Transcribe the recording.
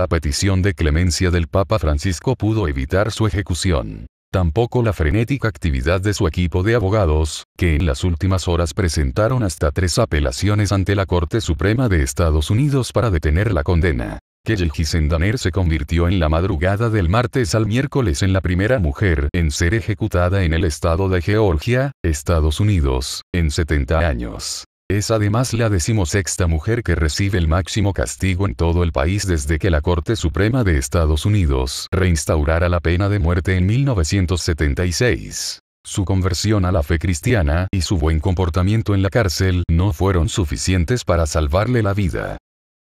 la petición de clemencia del Papa Francisco pudo evitar su ejecución. Tampoco la frenética actividad de su equipo de abogados, que en las últimas horas presentaron hasta tres apelaciones ante la Corte Suprema de Estados Unidos para detener la condena. Kelly Gisendaner se convirtió en la madrugada del martes al miércoles en la primera mujer en ser ejecutada en el estado de Georgia, Estados Unidos, en 70 años. Es además la decimosexta mujer que recibe el máximo castigo en todo el país desde que la Corte Suprema de Estados Unidos reinstaurara la pena de muerte en 1976. Su conversión a la fe cristiana y su buen comportamiento en la cárcel no fueron suficientes para salvarle la vida.